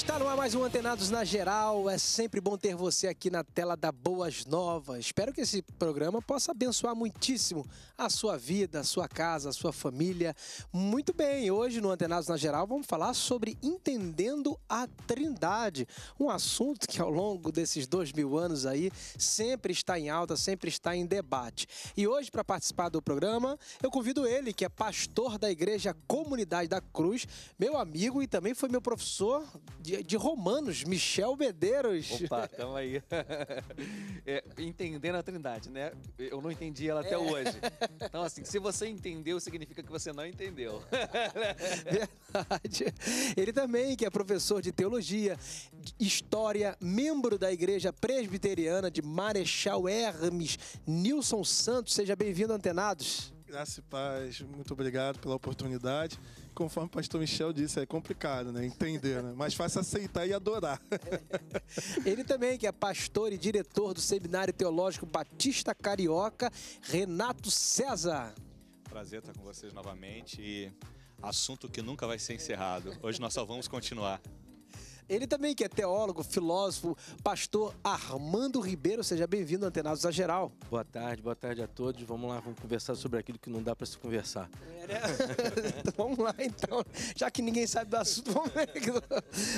Está no ar mais um Antenados na Geral. É sempre bom ter você aqui na tela da Boas Novas. Espero que esse programa possa abençoar muitíssimo a sua vida, a sua casa, a sua família. Muito bem, hoje no Antenados na Geral vamos falar sobre entendendo a Trindade. Um assunto que ao longo desses dois mil anos aí sempre está em alta, sempre está em debate. E hoje, para participar do programa, eu convido ele, que é pastor da Igreja Comunidade da Cruz, meu amigo e também foi meu professor de de, de Romanos, Michel Medeiros. Opa, tamo aí. É, entendendo a trindade, né? Eu não entendi ela até é. hoje. Então, assim, se você entendeu, significa que você não entendeu. Verdade. Ele também, que é professor de teologia, história, membro da Igreja Presbiteriana de Marechal Hermes, Nilson Santos. Seja bem-vindo, Antenados. Graça e paz, muito obrigado pela oportunidade conforme o pastor Michel disse, é complicado, né? Entender, né? Mas fácil aceitar e adorar. Ele também, que é pastor e diretor do Seminário Teológico Batista Carioca, Renato César. Prazer estar com vocês novamente e assunto que nunca vai ser encerrado. Hoje nós só vamos continuar. Ele também, que é teólogo, filósofo, pastor Armando Ribeiro. Seja bem-vindo, Antenados a Geral. Boa tarde, boa tarde a todos. Vamos lá, vamos conversar sobre aquilo que não dá para se conversar. É, né? Então, vamos lá, então. Já que ninguém sabe do assunto, vamos...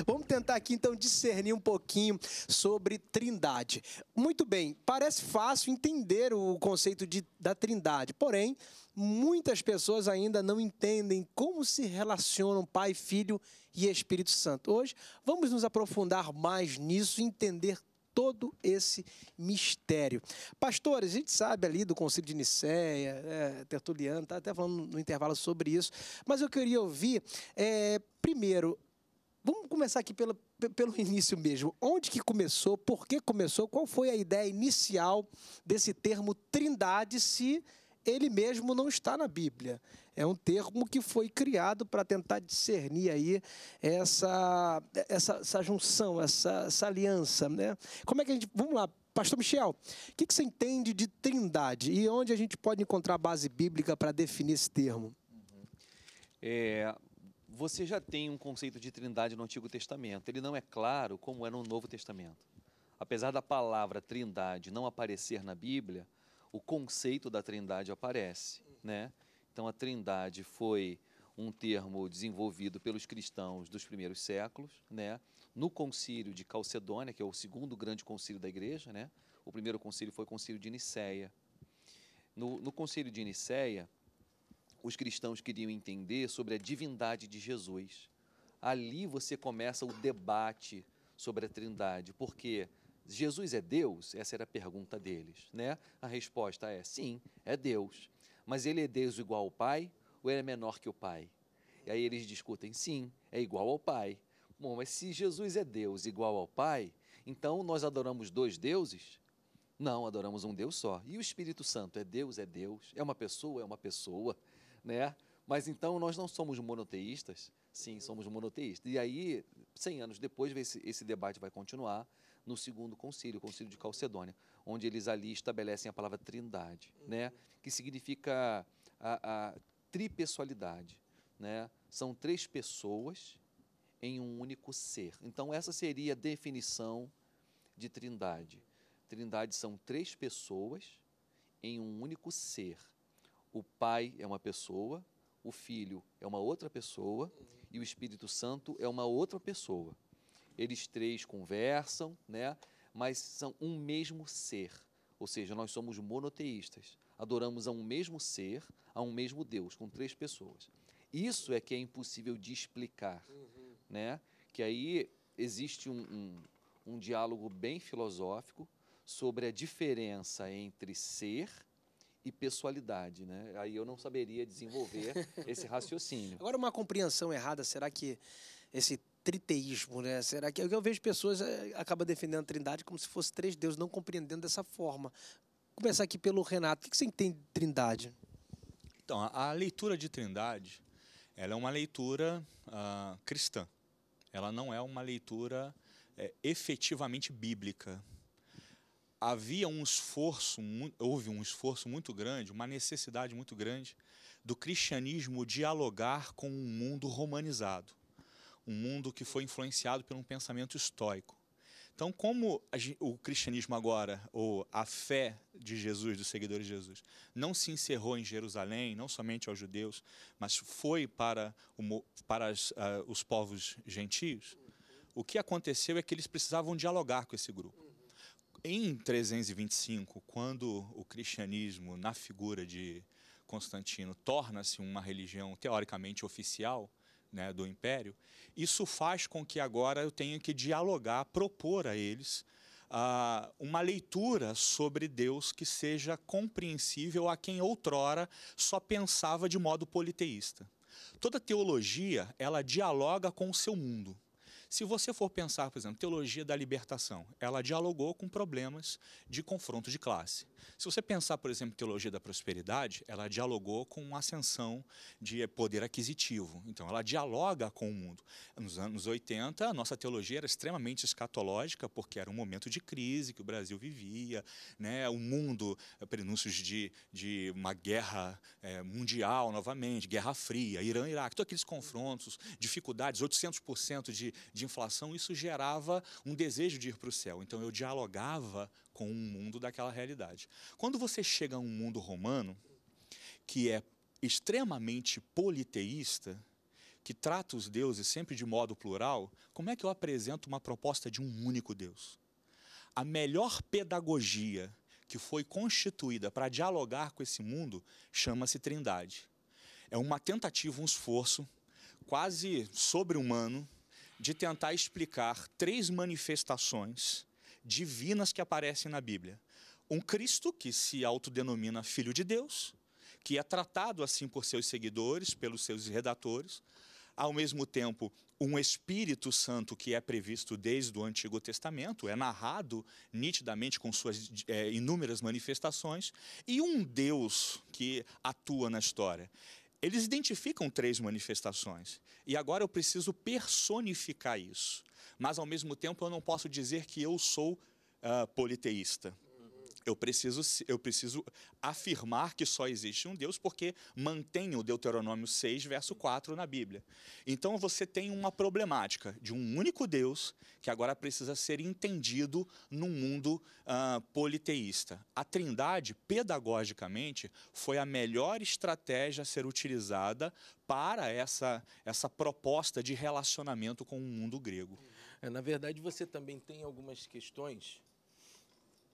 vamos tentar aqui, então, discernir um pouquinho sobre trindade. Muito bem, parece fácil entender o conceito de, da trindade, porém, muitas pessoas ainda não entendem como se relacionam Pai, Filho e Espírito Santo. Hoje vamos nos aprofundar mais nisso e entender todo esse mistério. Pastores, a gente sabe ali do Concílio de Nicéia, é, Tertuliano, está até falando no intervalo sobre isso, mas eu queria ouvir, é, primeiro, vamos começar aqui pelo, pelo início mesmo. Onde que começou? Por que começou? Qual foi a ideia inicial desse termo trindade se ele mesmo não está na Bíblia. É um termo que foi criado para tentar discernir aí essa, essa, essa junção, essa, essa, aliança, né? Como é que a gente... Vamos lá, Pastor Michel, o que, que você entende de trindade e onde a gente pode encontrar base bíblica para definir esse termo? Uhum. É, você já tem um conceito de trindade no Antigo Testamento. Ele não é claro como é no Novo Testamento. Apesar da palavra trindade não aparecer na Bíblia, o conceito da Trindade aparece, né? Então a Trindade foi um termo desenvolvido pelos cristãos dos primeiros séculos, né? No concílio de Calcedônia, que é o segundo grande concílio da igreja, né? O primeiro concílio foi o concílio de Nicéia. No, no concílio de Nicéia, os cristãos queriam entender sobre a divindade de Jesus. Ali você começa o debate sobre a Trindade, porque quê? Jesus é Deus? Essa era a pergunta deles, né? A resposta é sim, é Deus. Mas ele é Deus igual ao Pai ou ele é menor que o Pai? E aí eles discutem, sim, é igual ao Pai. Bom, mas se Jesus é Deus igual ao Pai, então nós adoramos dois deuses? Não, adoramos um Deus só. E o Espírito Santo é Deus, é Deus, é uma pessoa, é uma pessoa, né? Mas então nós não somos monoteístas? Sim, somos monoteístas. E aí, 100 anos depois, esse, esse debate vai continuar no segundo concílio, o concílio de Calcedônia, onde eles ali estabelecem a palavra trindade, uhum. né, que significa a, a tripessoalidade. Né? São três pessoas em um único ser. Então, essa seria a definição de trindade. Trindade são três pessoas em um único ser. O Pai é uma pessoa, o Filho é uma outra pessoa uhum. e o Espírito Santo é uma outra pessoa eles três conversam, né? mas são um mesmo ser. Ou seja, nós somos monoteístas. Adoramos a um mesmo ser, a um mesmo Deus, com três pessoas. Isso é que é impossível de explicar. Uhum. Né? Que aí existe um, um, um diálogo bem filosófico sobre a diferença entre ser e pessoalidade, né? Aí eu não saberia desenvolver esse raciocínio. Agora, uma compreensão errada, será que esse triteísmo, né? Será é que eu vejo pessoas eh, acaba defendendo a Trindade como se fosse três deuses, não compreendendo dessa forma? Vou começar aqui pelo Renato. O que você entende de Trindade? Então, a, leitura de Trindade, ela é uma leitura uh, cristã. Ela não é uma leitura é, efetivamente bíblica. Havia um esforço, houve um esforço muito grande, uma necessidade muito grande do cristianismo dialogar com o um mundo romanizado um mundo que foi influenciado por um pensamento estoico. Então, como o cristianismo agora, ou a fé de Jesus, dos seguidores de Jesus, não se encerrou em Jerusalém, não somente aos judeus, mas foi para, o, para as, uh, os povos gentios, o que aconteceu é que eles precisavam dialogar com esse grupo. Em 325, quando o cristianismo, na figura de Constantino, torna-se uma religião teoricamente oficial, né, do império, isso faz com que agora eu tenha que dialogar, propor a eles uh, uma leitura sobre Deus que seja compreensível a quem outrora só pensava de modo politeísta. Toda teologia ela dialoga com o seu mundo. Se você for pensar, por exemplo, teologia da libertação, ela dialogou com problemas de confronto de classe. Se você pensar, por exemplo, teologia da prosperidade, ela dialogou com ascensão de poder aquisitivo. Então, ela dialoga com o mundo. Nos anos 80, a nossa teologia era extremamente escatológica, porque era um momento de crise que o Brasil vivia, né? o mundo, eh, prenúncios de, de uma guerra é, mundial novamente, Guerra Fria, Irã-Iraque, todos aqueles confrontos, dificuldades, 800% de, de de inflação, isso gerava um desejo de ir para o céu. Então eu dialogava com um mundo daquela realidade. Quando você chega a um mundo romano, que é extremamente politeísta, que trata os deuses sempre de modo plural, como é que eu apresento uma proposta de um único Deus? A melhor pedagogia que foi constituída para dialogar com esse mundo chama-se Trindade. É uma tentativa, um esforço quase sobre-humano de tentar explicar três manifestações divinas que aparecem na Bíblia. Um Cristo que se autodenomina Filho de Deus, que é tratado assim por seus seguidores, pelos seus redatores, ao mesmo tempo, um Espírito Santo que é previsto desde o Antigo Testamento, é narrado nitidamente com suas é, inúmeras manifestações, e um Deus que atua na história. Eles identificam três manifestações e agora eu preciso personificar isso. Mas ao mesmo tempo eu não posso dizer que eu sou uh, politeísta. Eu preciso, eu preciso afirmar que só existe um Deus, porque mantém o Deuteronômio 6, verso 4 na Bíblia. Então você tem uma problemática de um único Deus que agora precisa ser entendido num mundo uh, politeísta. A Trindade, pedagogicamente, foi a melhor estratégia a ser utilizada para essa, essa proposta de relacionamento com o mundo grego. É, na verdade, você também tem algumas questões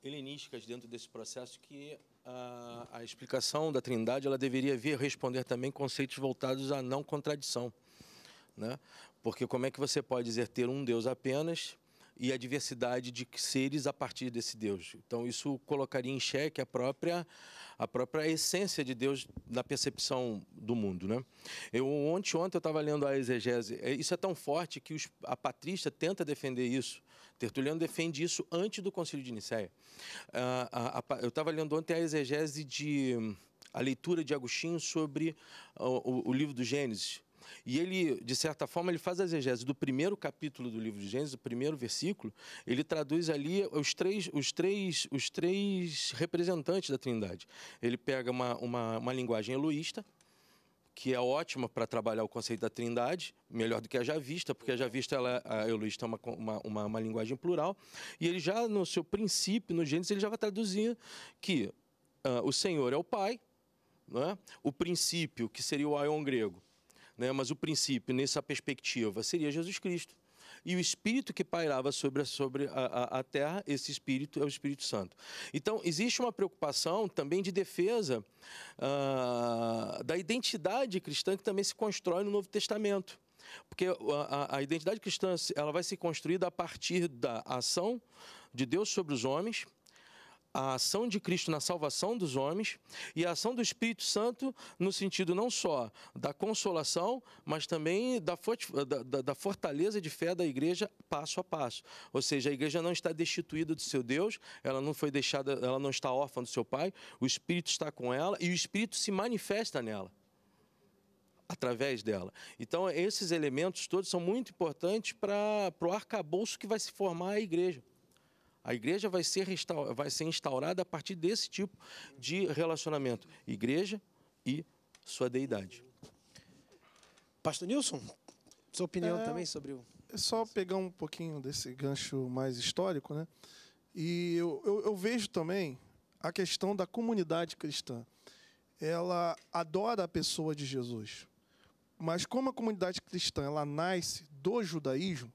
helenísticas dentro desse processo que a, a, explicação da Trindade ela deveria vir responder também conceitos voltados à não contradição, né? Porque como é que você pode dizer ter um Deus apenas e a diversidade de seres a partir desse Deus. Então isso colocaria em xeque a própria a própria essência de Deus na percepção do mundo, né? Eu ontem ontem eu estava lendo a exegese. É, isso é tão forte que os, a patrista tenta defender isso. Tertuliano defende isso antes do Concílio de Nicéia. Ah, a, a, eu estava lendo ontem a exegese de a leitura de Agostinho sobre o, o, o livro do Gênesis e ele, de certa forma, ele faz a exegese do primeiro capítulo do livro de Gênesis, o primeiro versículo, ele traduz ali os três, os três, os três representantes da Trindade. Ele pega uma, uma, uma linguagem eloísta, que é ótima para trabalhar o conceito da trindade, melhor do que a javista, porque a javista, ela, a é uma, uma, uma, uma, linguagem plural, e ele já no seu princípio, no Gênesis, ele já vai traduzir que uh, o Senhor é o Pai, né? o princípio, que seria o aion grego, né? Mas o princípio, nessa perspectiva, seria Jesus Cristo. E o Espírito que pairava sobre, a, sobre a, a, a terra, esse Espírito é o Espírito Santo. Então, existe uma preocupação também de defesa uh, da identidade cristã que também se constrói no Novo Testamento. Porque a, a identidade cristã ela vai se construída a partir da ação de Deus sobre os homens a ação de Cristo na salvação dos homens e a ação do Espírito Santo no sentido não só da consolação, mas também da, da, da, fortaleza de fé da igreja passo a passo. Ou seja, a igreja não está destituída do seu Deus, ela não foi deixada, ela não está órfã do seu Pai, o Espírito está com ela e o Espírito se manifesta nela através dela. Então, esses elementos todos são muito importantes para o arcabouço que vai se formar a igreja. A igreja vai ser, vai ser instaurada a partir desse tipo de relacionamento: igreja e sua deidade. Pastor Nilson, sua opinião é, também sobre o. É só pegar um pouquinho desse gancho mais histórico, né? E eu, eu, eu vejo também a questão da comunidade cristã. Ela adora a pessoa de Jesus. Mas como a comunidade cristã ela nasce do judaísmo,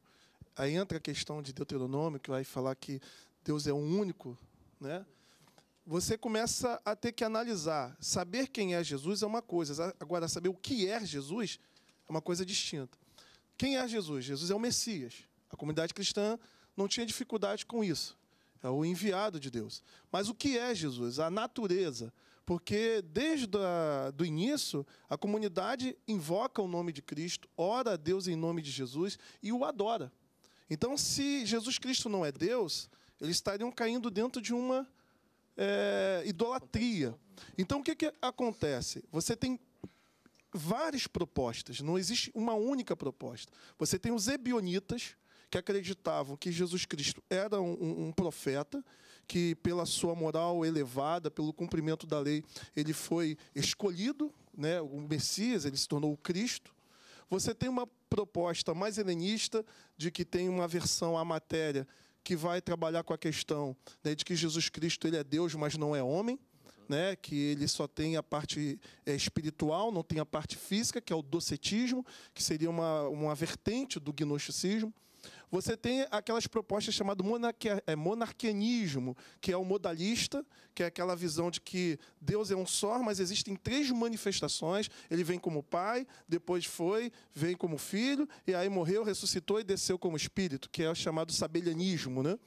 aí entra a questão de Deuteronômio, que vai falar que Deus é o único, né? Você começa a ter que analisar. Saber quem é Jesus é uma coisa, agora saber o que é Jesus é uma coisa distinta. Quem é Jesus? Jesus é o Messias. A comunidade cristã não tinha dificuldade com isso. É o enviado de Deus. Mas o que é Jesus? A natureza. Porque desde o início, a comunidade invoca o nome de Cristo, ora a Deus em nome de Jesus e o adora. Então, se Jesus Cristo não é Deus, eles estariam caindo dentro de uma é, idolatria. Então, o que, que acontece? Você tem várias propostas, não existe uma única proposta. Você tem os ebionitas, que acreditavam que Jesus Cristo era um, um, profeta, que pela sua moral elevada, pelo cumprimento da lei, ele foi escolhido, né, o Messias, ele se tornou o Cristo. Você tem uma proposta mais helenista de que tem uma versão à matéria que vai trabalhar com a questão né, de que Jesus Cristo ele é Deus, mas não é homem. Né, que ele só tem a parte é, espiritual, não tem a parte física, que é o docetismo, que seria uma, uma vertente do gnosticismo. Você tem aquelas propostas chamadas é, monarquianismo, que é o modalista, que é aquela visão de que Deus é um só, mas existem três manifestações. Ele vem como pai, depois foi, vem como filho, e aí morreu, ressuscitou e desceu como espírito, que é o chamado sabelianismo, né?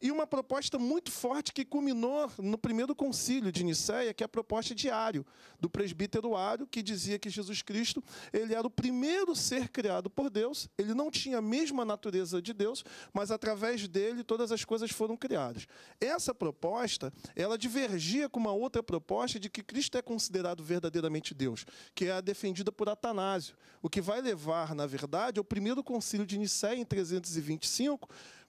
e uma proposta muito forte que culminou no primeiro concílio de Nicéia, que é a proposta de Ário, do presbítero Ário, que dizia que Jesus Cristo ele era o primeiro ser criado por Deus, ele não tinha a mesma natureza de Deus, mas através dele todas as coisas foram criadas. Essa proposta, ela divergia com uma outra proposta de que Cristo é considerado verdadeiramente Deus, que é a defendida por Atanásio, o que vai levar, na verdade, ao primeiro concílio de Nicéia em 325,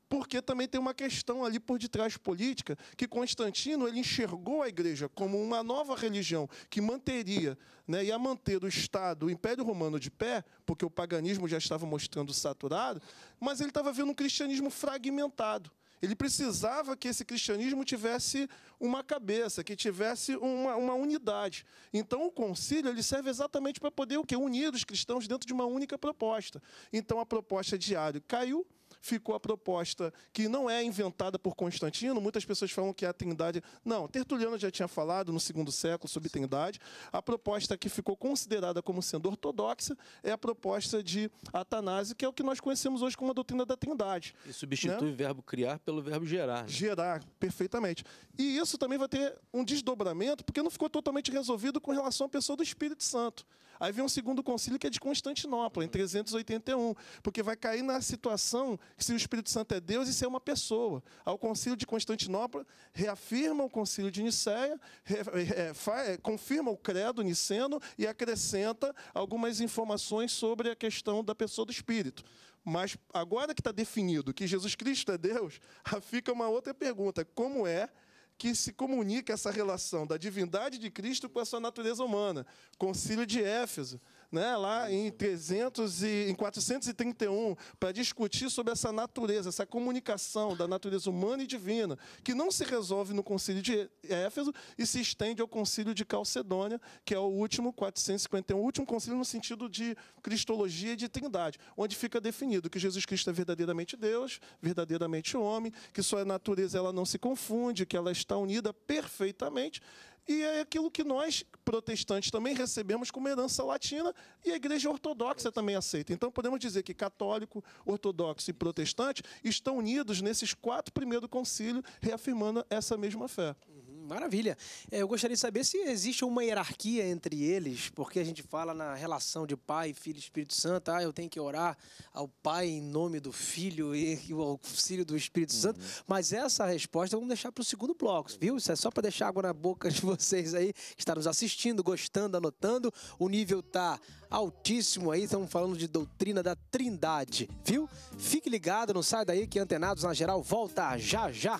porque também tem uma questão ali por detrás política que Constantino ele enxergou a Igreja como uma nova religião que manteria, né, ia manter o Estado, o Império Romano de pé, porque o paganismo já estava mostrando saturado, mas ele estava vendo um cristianismo fragmentado. Ele precisava que esse cristianismo tivesse uma cabeça, que tivesse uma, uma unidade. Então, o concílio ele serve exatamente para poder o quê? unir os cristãos dentro de uma única proposta. Então, a proposta de caiu, ficou a proposta que não é inventada por Constantino. Muitas pessoas falam que é a Trindade. Não, Tertuliano já tinha falado no segundo século sobre Trindade. A proposta que ficou considerada como sendo ortodoxa é a proposta de Atanásio, que é o que nós conhecemos hoje como a doutrina da Trindade. E substitui né? o verbo criar pelo verbo gerar. Né? Gerar, perfeitamente. E isso também vai ter um desdobramento, porque não ficou totalmente resolvido com relação à pessoa do Espírito Santo. Aí vem um segundo concílio que é de Constantinopla, em 381, porque vai cair na situação que se o Espírito Santo é Deus, isso é uma pessoa. Ao concílio de Constantinopla, reafirma o concílio de Nicéia, é, é, confirma o credo niceno e acrescenta algumas informações sobre a questão da pessoa do Espírito. Mas agora que está definido que Jesus Cristo é Deus, fica uma outra pergunta: como é que se comunica essa relação da divindade de Cristo com a sua natureza humana. Concílio de Éfeso né, lá em, 300 e, em 431 para discutir sobre essa natureza, essa comunicação da natureza humana e divina, que não se resolve no concílio de Éfeso e se estende ao concílio de Calcedônia, que é o último, 451, o último concílio no sentido de cristologia e de trindade, onde fica definido que Jesus Cristo é verdadeiramente Deus, verdadeiramente homem, que sua natureza ela não se confunde, que ela está unida perfeitamente e é aquilo que nós, protestantes, também recebemos como herança latina e a igreja ortodoxa também aceita. Então podemos dizer que católico, ortodoxo e protestante estão unidos nesses quatro primeiros concílios, reafirmando essa mesma fé. Uhum. Maravilha. É, eu gostaria de saber se existe uma hierarquia entre eles, porque a gente fala na relação de Pai, Filho e Espírito Santo, ah, eu tenho que orar ao Pai em nome do Filho e o auxílio do Espírito uhum. Santo, mas essa resposta vamos deixar para o segundo bloco, viu? Isso é só para deixar água na boca de vocês aí, que estão nos assistindo, gostando, anotando. O nível tá altíssimo aí, estamos falando de doutrina da Trindade, viu? Fique ligado, não sai daí que Antenados na Geral volta já já.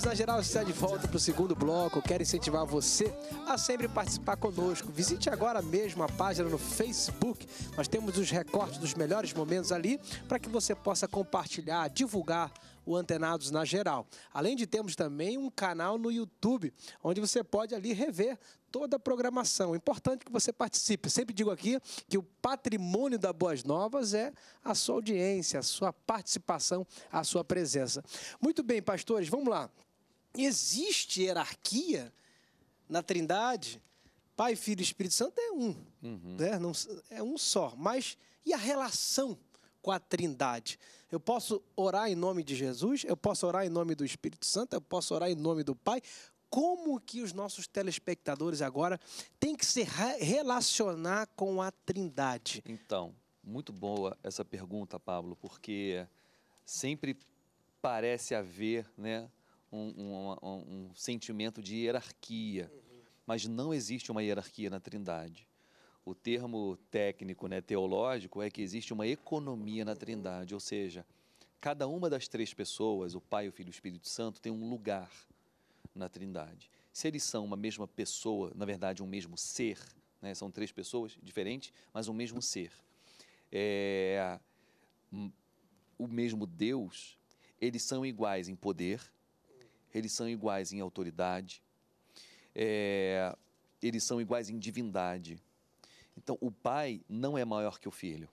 Convidados na geral está de volta para o segundo bloco. Quero incentivar você a sempre participar conosco. Visite agora mesmo a página no Facebook. Nós temos os recortes dos melhores momentos ali para que você possa compartilhar, divulgar o Antenados na geral. Além de termos também um canal no YouTube, onde você pode ali rever toda a programação. importante que você participe. sempre digo aqui que o patrimônio da Boas Novas é a sua audiência, a sua participação, a sua presença. Muito bem, pastores, vamos lá existe hierarquia na Trindade. Pai, Filho e Espírito Santo é um, uhum. né? Não, é um só. Mas e a relação com a Trindade? Eu posso orar em nome de Jesus, eu posso orar em nome do Espírito Santo, eu posso orar em nome do Pai. Como que os nossos telespectadores agora têm que se relacionar com a Trindade? Então, muito boa essa pergunta, Pablo, porque sempre parece haver, né, um, um, um sentimento de hierarquia. Mas não existe uma hierarquia na Trindade. O termo técnico, né, teológico, é que existe uma economia na Trindade, ou seja, cada uma das três pessoas, o Pai, o Filho e o Espírito Santo, tem um lugar na Trindade. Se eles são uma mesma pessoa, na verdade, um mesmo ser, né, são três pessoas diferentes, mas um mesmo ser. É, o mesmo Deus, eles são iguais em poder, eles são iguais em autoridade, é, eles são iguais em divindade. Então, o pai não é maior que o filho.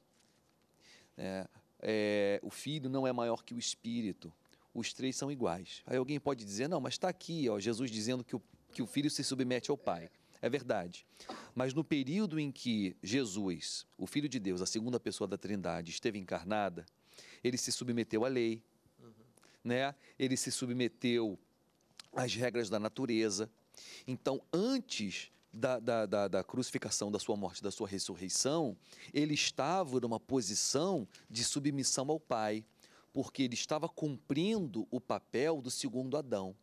É, é, o filho não é maior que o espírito. Os três são iguais. Aí alguém pode dizer: não, mas está aqui, ó, Jesus dizendo que o, que o filho se submete ao pai. É verdade. Mas no período em que Jesus, o Filho de Deus, a segunda pessoa da Trindade, esteve encarnada, ele se submeteu à lei, uhum. né? Ele se submeteu as regras da natureza. Então, antes da, da, da, da, crucificação, da sua morte, da sua ressurreição, ele estava numa posição de submissão ao Pai, porque ele estava cumprindo o papel do segundo Adão.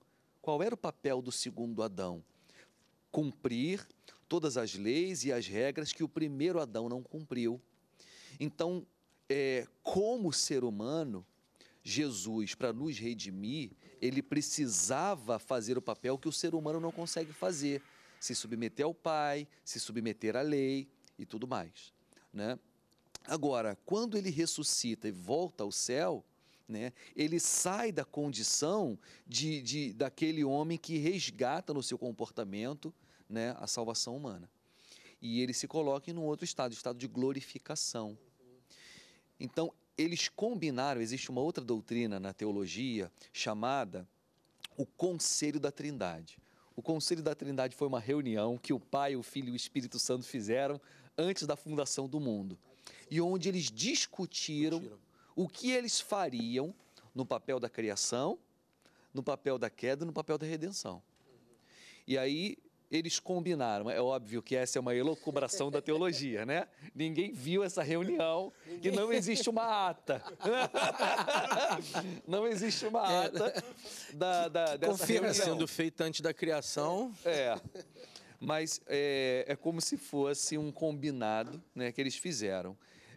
Qual era o papel do segundo Adão? Cumprir todas as leis e as regras que o primeiro Adão não cumpriu. Então, é, como ser humano, Jesus, para nos redimir, ele precisava fazer o papel que o ser humano não consegue fazer: se submeter ao Pai, se submeter à lei e tudo mais. Né? Agora, quando ele ressuscita e volta ao céu, né, ele sai da condição de, de daquele homem que resgata no seu comportamento né, a salvação humana. E ele se coloca em um outro estado, estado de glorificação. Então, eles combinaram, existe uma outra doutrina na teologia chamada o Conselho da Trindade. O Conselho da Trindade foi uma reunião que o Pai, o Filho e o Espírito Santo fizeram antes da fundação do mundo. E onde eles discutiram o que eles fariam no papel da criação, no papel da queda, no papel da redenção. E aí eles combinaram. É óbvio que essa é uma elucubração da teologia, né? Ninguém viu essa reunião e não existe uma ata. não existe uma é. ata é, da, da, que dessa confirma reunião. sendo feita antes da criação. É. Mas é, é, como se fosse um combinado né, que eles fizeram.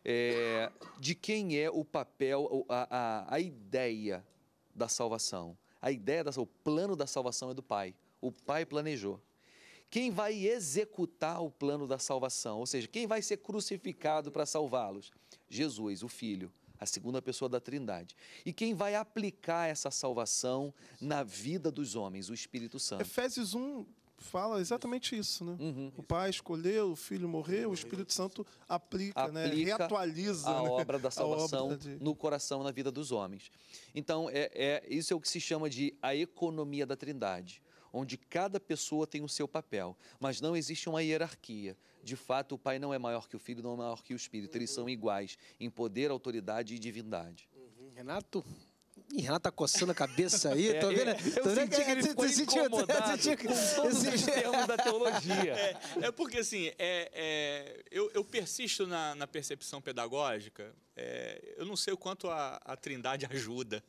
É, de quem é o papel, a, a, a ideia da salvação. A ideia, da, o plano da salvação é do Pai. O Pai planejou quem vai executar o plano da salvação, ou seja, quem vai ser crucificado para salvá-los? Jesus, o Filho, a segunda pessoa da Trindade. E quem vai aplicar essa salvação na vida dos homens? O Espírito Santo. Efésios 1 fala exatamente isso, né? Uhum. O pai escolheu, o filho morreu, o Espírito Santo aplica, né? aplica né? reatualiza a né? obra da salvação obra de... no coração, na vida dos homens. Então, é, é, isso é o que se chama de a economia da Trindade onde cada pessoa tem o seu papel, mas não existe uma hierarquia. De fato, o pai não é maior que o filho, não é maior que o espírito, eles são iguais em poder, autoridade e divindade. Uhum. Renato? Renato tá coçando a cabeça aí, é, tô vendo? eu tô vendo que, que ele ficou incomodado com todos esse... os termos da teologia. É, é porque, assim, é, é, eu, eu, persisto na, na percepção pedagógica. É, eu não sei o quanto a, a trindade ajuda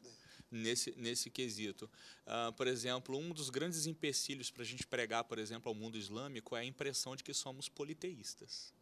nesse, nesse quesito. Uh, por exemplo, um dos grandes empecilhos para a gente pregar, por exemplo, ao mundo islâmico é a impressão de que somos politeístas.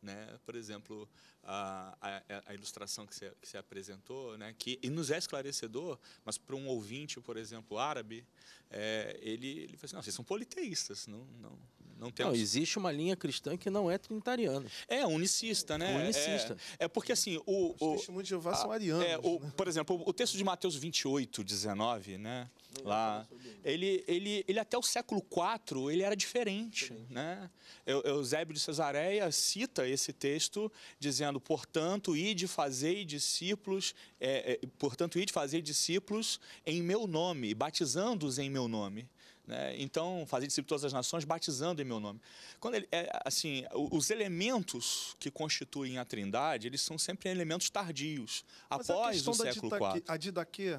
Né? Por exemplo, a, a, a ilustração que você, que você apresentou, né? que nos é esclarecedor, mas para um ouvinte, por exemplo, árabe, é, ele, ele fala assim, não, vocês são politeístas, não, não, não, temos... não, existe uma linha cristã que não é trinitariana. É, unicista, né? É é, unicista. É, é porque assim, o. Os testemunhos de Jeová são arianos. É, o, né? Por exemplo, o texto de Mateus 28, 19, né? lá. Ele, ele, ele até o século IV ele era diferente, né? né? Eusébio de Cesareia cita esse texto dizendo, portanto, ide fazer discípulos, é, é, portanto, ide fazei discípulos em meu nome, batizando-os em meu nome. Né? Então, fazer discípulos todas as nações, batizando em meu nome. Quando ele, é, assim, os elementos que constituem a Trindade, eles são sempre elementos tardios, Mas após o século IV. A Didaquê,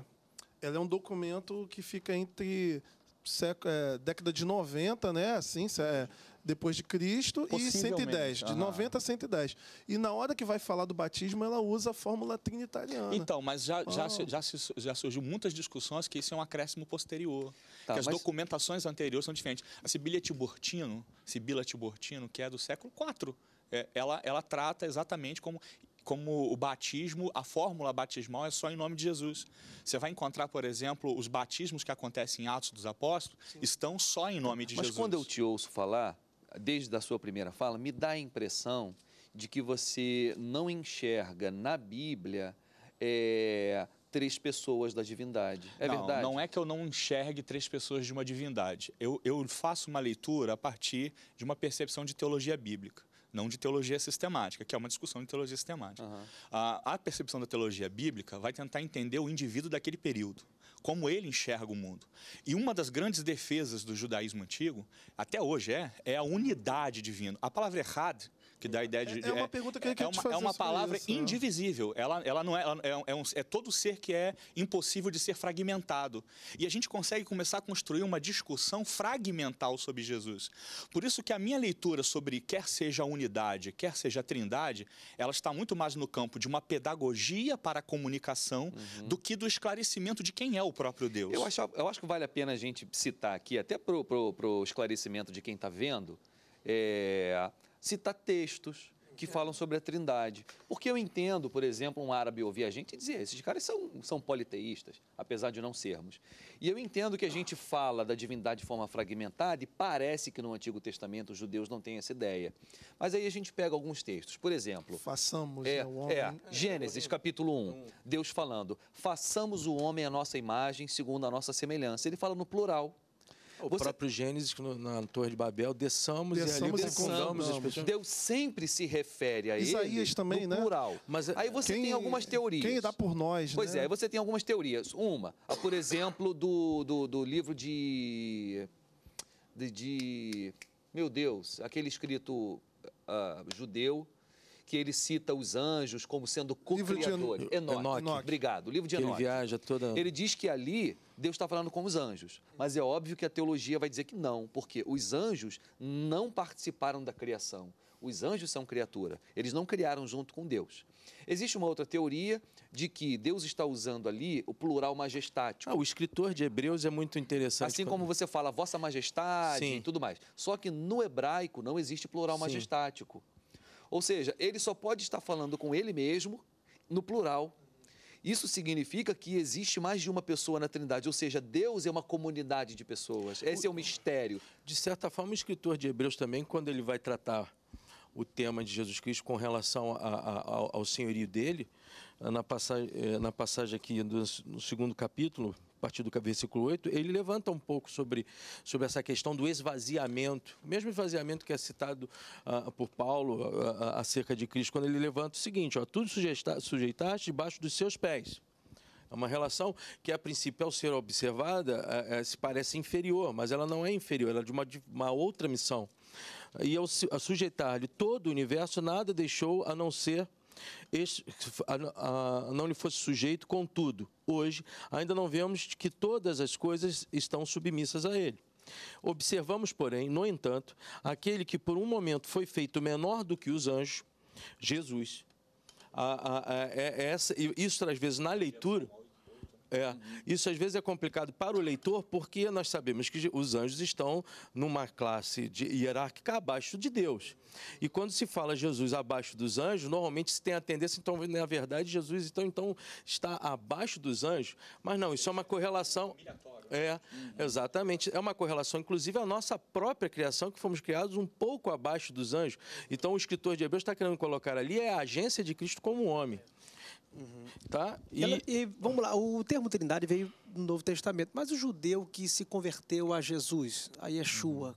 ela é um documento que fica entre é, década de 90, né? Assim, é, depois de Cristo e 110, de 90 a 110. E na hora que vai falar do batismo, ela usa a fórmula trinitariana. Então, mas já, já, oh. já, já surgiu muitas discussões que isso é um acréscimo posterior, tá, que as mas... documentações anteriores são diferentes. A Sibília Tiburtino, Sibila Tiburtino, que é do século IV, é, ela, ela trata exatamente como como o batismo, a fórmula batismal é só em nome de Jesus. Você vai encontrar, por exemplo, os batismos que acontecem em Atos dos Apóstolos Sim. estão só em nome de Mas Jesus. Mas quando eu te ouço falar, desde a sua primeira fala, me dá a impressão de que você não enxerga na Bíblia é, três pessoas da divindade. É não, verdade? Não é que eu não enxergue três pessoas de uma divindade. Eu, eu faço uma leitura a partir de uma percepção de teologia bíblica não de teologia sistemática, que é uma discussão de teologia sistemática. Uhum. A, a percepção da teologia bíblica vai tentar entender o indivíduo daquele período como ele enxerga o mundo. E uma das grandes defesas do judaísmo antigo, até hoje é, é a unidade divina. A palavra errado que dá a ideia de. É, é uma é, pergunta que eu é queria é, te fazer. É uma palavra isso, né? indivisível. É. Ela, ela não é. Ela é, é, um, é todo ser que é impossível de ser fragmentado. E a gente consegue começar a construir uma discussão fragmental sobre Jesus. Por isso que a minha leitura sobre quer seja a unidade, quer seja a trindade, ela está muito mais no campo de uma pedagogia para a comunicação uhum. do que do esclarecimento de quem é o próprio Deus. Eu acho, eu acho que vale a pena a gente citar aqui, até para o esclarecimento de quem está vendo, é, citar textos que falam sobre a trindade. Porque eu entendo, por exemplo, um árabe ouvir a gente e dizer, esses caras são, são politeístas, apesar de não sermos. E eu entendo que a gente fala da divindade de forma fragmentada e parece que no Antigo Testamento os judeus não têm essa ideia. Mas aí a gente pega alguns textos, por exemplo... Façamos é, né, o homem... É, Gênesis, capítulo 1, Deus falando, façamos o homem a nossa imagem, segundo a nossa semelhança. Ele fala no plural. O Você... próprio Gênesis, no, na Torre de Babel, desçamos, desçamos e ali desçamos, Deus sempre se refere a Isaías ele Isaías também, no né? Mas é, aí você quem, tem algumas teorias. Quem dá por nós, Pois né? é, aí você tem algumas teorias. Uma, ah, por exemplo, do, do, do livro de, de, de... Meu Deus, aquele escrito uh, judeu que ele cita os anjos como sendo co-criadores. Enoque. Enoque. Obrigado. O livro de Enoque. Ele viaja toda... Ele diz que ali Deus está falando com os anjos. Mas é óbvio que a teologia vai dizer que não, porque os anjos não participaram da criação. Os anjos são criatura. Eles não criaram junto com Deus. Existe uma outra teoria de que Deus está usando ali o plural majestático. Ah, o escritor de Hebreus é muito interessante. Assim como você fala vossa majestade Sim. e tudo mais. Só que no hebraico não existe plural Sim. majestático. Ou seja, ele só pode estar falando com ele mesmo no plural. Isso significa que existe mais de uma pessoa na Trindade, ou seja, Deus é uma comunidade de pessoas. Esse é o mistério. De certa forma, o escritor de Hebreus também, quando ele vai tratar o tema de Jesus Cristo com relação a, a, ao, ao senhorio dele, na passagem, eh, na passagem aqui do, no segundo capítulo, a partir do versículo 8, ele levanta um pouco sobre, sobre essa questão do esvaziamento, o mesmo esvaziamento que é citado ah, por Paulo ah, ah, ah, acerca de Cristo, quando ele levanta o seguinte: ó, tudo sujeitaste debaixo dos seus pés. É uma relação que, a princípio, ao ser observada, é, é, se parece inferior, mas ela não é inferior, ela é de uma, de uma outra missão. E ao, ao sujeitar-lhe todo o universo, nada deixou a não ser este, a, a, não lhe fosse sujeito, contudo, hoje ainda não vemos que todas as coisas estão submissas a ele. Observamos, porém, no entanto, aquele que por um momento foi feito menor do que os anjos, Jesus. A, a, a, é, é essa, isso às vezes na leitura é, uhum. isso às vezes é complicado para o leitor, porque nós sabemos que os anjos estão numa classe de, hierárquica abaixo de Deus. E quando se fala Jesus abaixo dos anjos, normalmente se tem a tendência, então, na verdade, Jesus então, então está abaixo dos anjos. Mas não, isso é uma correlação. É, uhum. exatamente. É uma correlação, inclusive, à nossa própria criação, que fomos criados um pouco abaixo dos anjos. Então, o escritor de Hebreus está querendo colocar ali é a agência de Cristo como homem. Uhum. Tá? E... e... vamos lá, o termo trindade veio do Novo Testamento, mas o judeu que se converteu a Jesus, a Yeshua, uhum.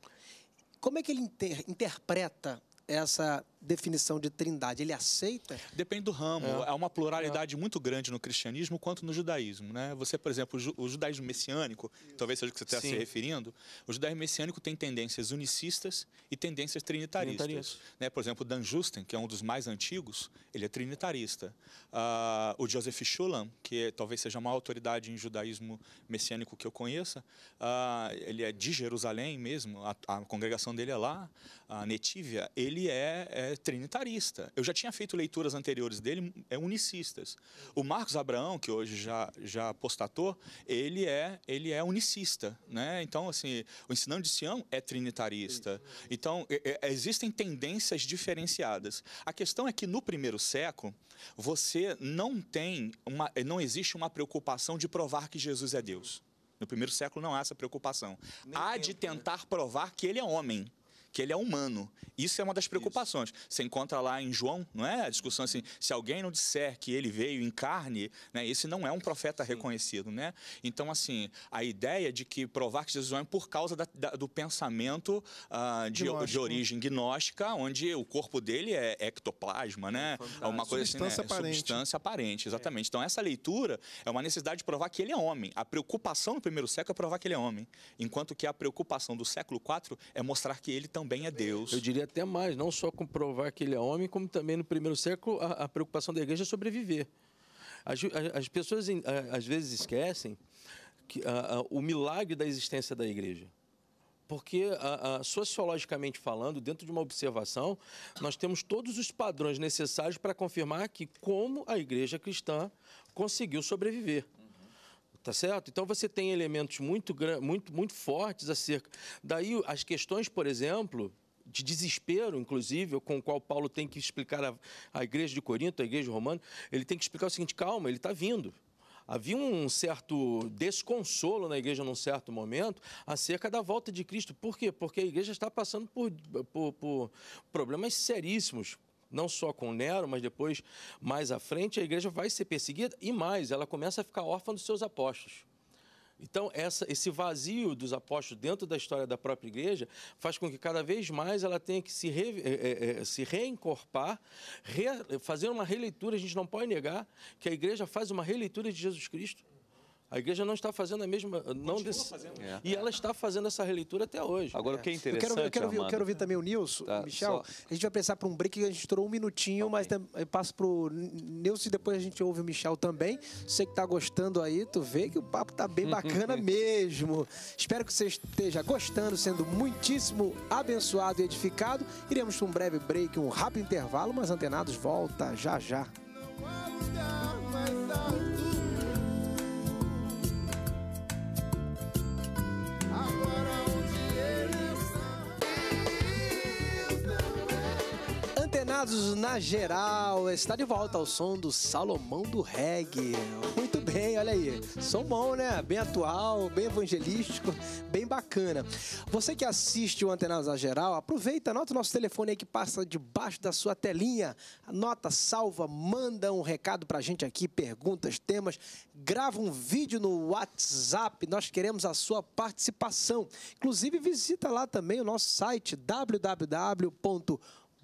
como é que ele inter interpreta essa definição de trindade? Ele aceita? Depende do ramo. É, Há é uma pluralidade é. muito grande no cristianismo quanto no judaísmo. Né? Você, por exemplo, o judaísmo messiânico, Isso. talvez seja o que você esteja se referindo, o judaísmo messiânico tem tendências unicistas e tendências trinitaristas. Trinitarista. Né? Por exemplo, Dan Justen, que é um dos mais antigos, ele é trinitarista. Uh, o Joseph Schulam, que é, talvez seja a maior autoridade em judaísmo messiânico que eu conheça, uh, ele é de Jerusalém mesmo, a, a, congregação dele é lá, a Netívia, ele é, é trinitarista. Eu já tinha feito leituras anteriores dele é, unicistas. O Marcos Abraão, que hoje já, já apostatou, ele é, ele é unicista. Né? Então, assim, o ensinando de Sião é trinitarista. Então, é, existem tendências diferenciadas. A questão é que no primeiro século, você não tem, uma, não existe uma preocupação de provar que Jesus é Deus. No primeiro século não há essa preocupação. Nem há tempo, de né? tentar né? provar que ele é homem que ele é humano. Isso é uma das preocupações. Isso. Você encontra lá em João, não é? A discussão assim, se alguém não disser que ele veio em carne, né, esse não é um profeta Sim. reconhecido, né? Então, assim, a ideia de que provar que Jesus é, é por causa da, da, do pensamento uh, de, de, origem gnóstica, onde o corpo dele é ectoplasma, né? É, é uma coisa substância assim, né? aparente. Substância aparente, exatamente. É. Então, essa leitura é uma necessidade de provar que ele é homem. A preocupação no primeiro século é provar que ele é homem, enquanto que a preocupação do século IV é mostrar que ele também também é Deus. Eu diria até mais, não só comprovar que ele é homem, como também no primeiro século a, a preocupação da igreja é sobreviver. As, as pessoas às vezes esquecem que, a, a, o milagre da existência da igreja. Porque, sociologicamente falando, dentro de uma observação, nós temos todos os padrões necessários para confirmar que como a igreja cristã conseguiu sobreviver. Tá certo? Então você tem elementos muito, muito, muito fortes acerca. Daí as questões, por exemplo, de desespero, inclusive, com o qual Paulo tem que explicar a, a igreja de Corinto, a igreja romana, ele tem que explicar o seguinte: calma, ele está vindo. Havia um certo desconsolo na igreja num certo momento acerca da volta de Cristo. Por quê? Porque a igreja está passando por, por, por problemas seríssimos, não só com Nero, mas depois, mais à frente, a igreja vai ser perseguida e mais, ela começa a ficar órfã dos seus apóstolos. Então, essa, esse vazio dos apóstolos dentro da história da própria igreja faz com que cada vez mais ela tenha que se, re, é, é, se reencorpar, re, fazer uma releitura. A gente não pode negar que a igreja faz uma releitura de Jesus Cristo a igreja não está fazendo a mesma. Eh, não des. fazendo. É. E ela está fazendo essa releitura até hoje. Agora, o que é interessante. Eu quero, eu quero, eu quero ouvir também o Nilson, tá, o Michel. Só... A gente vai pensar para um break, a gente estourou um minutinho, okay. mas passo para o Nilson e depois a gente ouve o Michel também. Você que está gostando aí, tu vê que o papo tá bem bacana mesmo. Espero que você esteja gostando, sendo muitíssimo abençoado e edificado. Iremos para um breve break, um rápido intervalo, mas Antenados volta já já. Não há lugar mais alto. Confinados na geral, está de volta ao som do Salomão do Reggae. Muito bem, olha aí. Som bom, né? Bem atual, bem evangelístico, bem bacana. Você que assiste o Antenados na geral, aproveita, anota o nosso telefone aí que passa debaixo da sua telinha. Anota, salva, manda um recado pra gente aqui, perguntas, temas. Grava um vídeo no WhatsApp, nós queremos a sua participação. Inclusive, visita lá também o nosso site www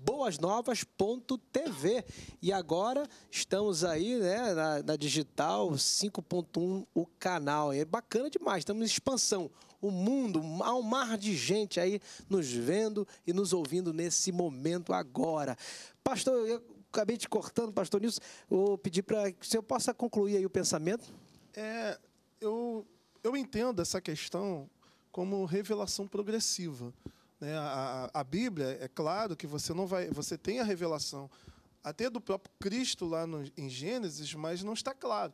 boasnovas.tv. E agora estamos aí né, na, na digital 5.1, o canal. É bacana demais, estamos em expansão o mundo, há um mar de gente aí nos vendo e nos ouvindo nesse momento agora. Pastor, eu acabei te cortando, pastor Nilson, vou pedir para que o senhor possa concluir aí o pensamento. É, eu, eu entendo essa questão como revelação progressiva. Né? A, a, Bíblia, é claro que você não vai, você tem a revelação até do próprio Cristo lá no, em Gênesis, mas não está claro.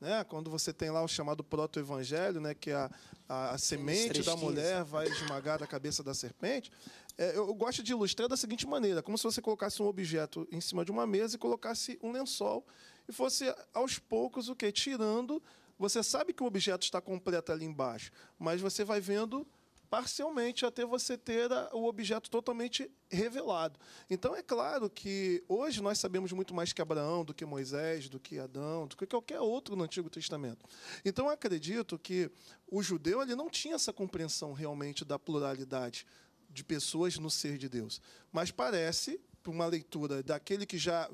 Né? Quando você tem lá o chamado proto-evangelho, né? que é a, a, a semente da mulher vai esmagar a cabeça da serpente, é, eu gosto de ilustrar da seguinte maneira: como se você colocasse um objeto em cima de uma mesa e colocasse um lençol e fosse aos poucos o que tirando. Você sabe que o objeto está completo ali embaixo, mas você vai vendo parcialmente até você ter o objeto totalmente revelado. Então é claro que hoje nós sabemos muito mais que Abraão, do que Moisés, do que Adão, do que qualquer outro no Antigo Testamento. Então acredito que o judeu ele não tinha essa compreensão realmente da pluralidade de pessoas no ser de Deus. Mas parece, por uma leitura daquele que já